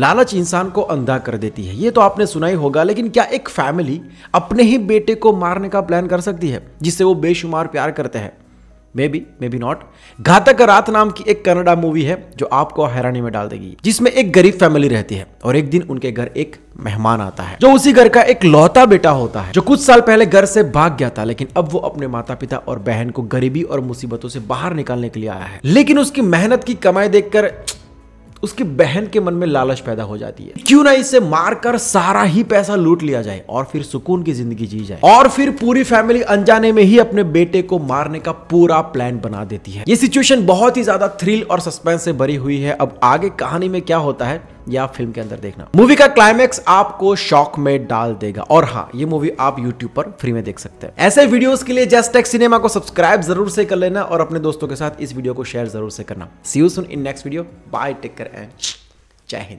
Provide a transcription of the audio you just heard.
लालच इंसान को अंधा कर देती है ये तो आपने सुना ही होगा लेकिन क्या एक फैमिली अपने ही बेटे को मारने का प्लान कर सकती है जिससे वो बेशुमार प्यार करते हैं maybe maybe not घातक रात नाम की एक कनाडा मूवी है जो आपको हैरानी में डाल देगी जिसमें एक गरीब फैमिली रहती है और एक दिन उनके घर एक मेहमान आता है जो उसी घर का एक लौता बेटा होता है जो कुछ साल पहले घर से भाग गया था लेकिन अब वो अपने माता पिता और बहन को गरीबी और मुसीबतों से बाहर निकालने के लिए आया है लेकिन उसकी मेहनत की कमाई देखकर उसकी बहन के मन में लालच पैदा हो जाती है क्यों ना इसे मारकर सारा ही पैसा लूट लिया जाए और फिर सुकून की जिंदगी जी जाए और फिर पूरी फैमिली अनजाने में ही अपने बेटे को मारने का पूरा प्लान बना देती है ये सिचुएशन बहुत ही ज्यादा थ्रिल और सस्पेंस से भरी हुई है अब आगे कहानी में क्या होता है या फिल्म के अंदर देखना मूवी का क्लाइमैक्स आपको शॉक में डाल देगा और हाँ ये मूवी आप यूट्यूब पर फ्री में देख सकते हैं ऐसे वीडियोस के लिए जस्ट टेक सिनेमा को सब्सक्राइब जरूर से कर लेना और अपने दोस्तों के साथ इस वीडियो को शेयर जरूर से करना see you soon in next video bye take care and Jai Hind